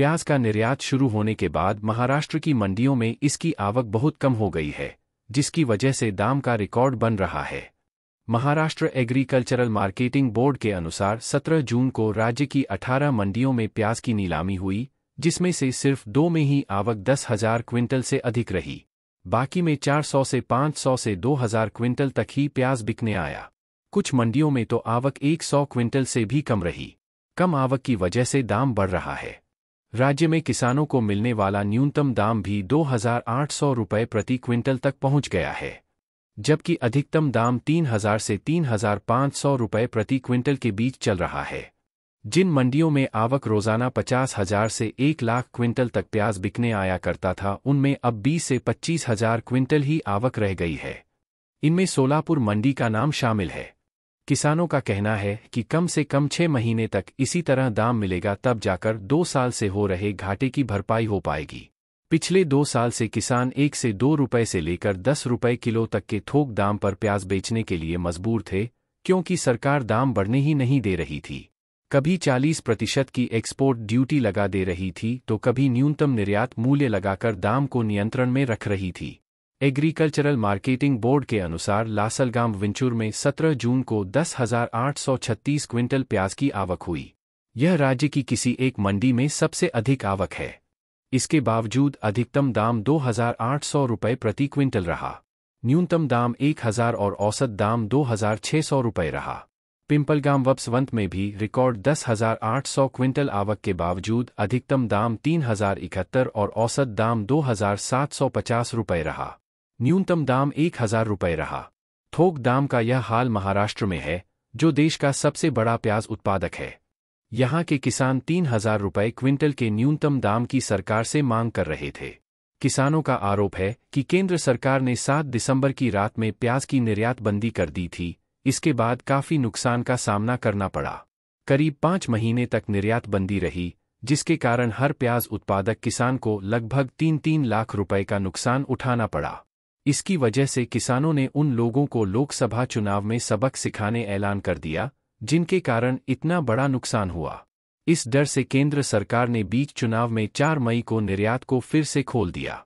प्याज का निर्यात शुरू होने के बाद महाराष्ट्र की मंडियों में इसकी आवक बहुत कम हो गई है जिसकी वजह से दाम का रिकॉर्ड बन रहा है महाराष्ट्र एग्रीकल्चरल मार्केटिंग बोर्ड के अनुसार 17 जून को राज्य की 18 मंडियों में प्याज की नीलामी हुई जिसमें से सिर्फ दो में ही आवक दस हजार क्विंटल से अधिक रही बाकी में 400 से 500 से 2000 क्विंटल तक ही प्याज बिकने आया कुछ मंडियों में तो आवक 100 क्विंटल से भी कम रही कम आवक की वजह से दाम बढ़ रहा है राज्य में किसानों को मिलने वाला न्यूनतम दाम भी दो हजार आठ सौ रुपये प्रति क्विंटल तक पहुंच गया है जबकि अधिकतम दाम तीन हजार से तीन हजार पाँच सौ रुपये प्रति क्विंटल के बीच चल रहा है जिन मंडियों में आवक रोजाना पचास हजार से एक लाख क्विंटल तक प्याज बिकने आया करता था उनमें अब बीस से पच्चीस हजार क्विंटल ही आवक रह गई है इनमें सोलापुर मंडी का नाम शामिल है किसानों का कहना है कि कम से कम छह महीने तक इसी तरह दाम मिलेगा तब जाकर दो साल से हो रहे घाटे की भरपाई हो पाएगी पिछले दो साल से किसान एक से दो रुपए से लेकर दस रुपए किलो तक के थोक दाम पर प्याज बेचने के लिए मजबूर थे क्योंकि सरकार दाम बढ़ने ही नहीं दे रही थी कभी 40 प्रतिशत की एक्सपोर्ट ड्यूटी लगा दे रही थी तो कभी न्यूनतम निर्यात मूल्य लगाकर दाम को नियंत्रण में रख रही थी एग्रीकल्चरल मार्केटिंग बोर्ड के अनुसार लासलगाम विंचुर में 17 जून को 10,836 क्विंटल प्याज की आवक हुई यह राज्य की किसी एक मंडी में सबसे अधिक आवक है इसके बावजूद अधिकतम दाम 2,800 रुपये प्रति क्विंटल रहा न्यूनतम दाम 1,000 और औसत दाम 2,600 रुपये रहा पिंपलगाम वप्सवंत में भी रिकॉर्ड 10,800 क्विंटल आवक के बावजूद अधिकतम दाम इकहत्तर और औसत दाम दो पचास रुपये रहा न्यूनतम दाम एक हजार रुपये रहा थोक दाम का यह हाल महाराष्ट्र में है जो देश का सबसे बड़ा प्याज उत्पादक है यहाँ के किसान तीन हजार रुपये क्विंटल के न्यूनतम दाम की सरकार से मांग कर रहे थे किसानों का आरोप है कि केंद्र सरकार ने 7 दिसंबर की रात में प्याज की निर्यात बंदी कर दी थी इसके बाद काफी नुकसान का सामना करना पड़ा करीब पाँच महीने तक निर्यात बंदी रही जिसके कारण हर प्याज उत्पादक किसान को लगभग तीन तीन लाख रुपए का नुकसान उठाना पड़ा इसकी वजह से किसानों ने उन लोगों को लोकसभा चुनाव में सबक सिखाने ऐलान कर दिया जिनके कारण इतना बड़ा नुकसान हुआ इस डर से केंद्र सरकार ने बीच चुनाव में 4 मई को निर्यात को फिर से खोल दिया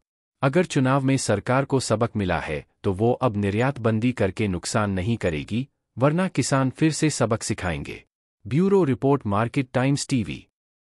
अगर चुनाव में सरकार को सबक मिला है तो वो अब निर्यात बंदी करके नुकसान नहीं करेगी वरना किसान फिर से सबक सिखाएंगे bureau report market times TV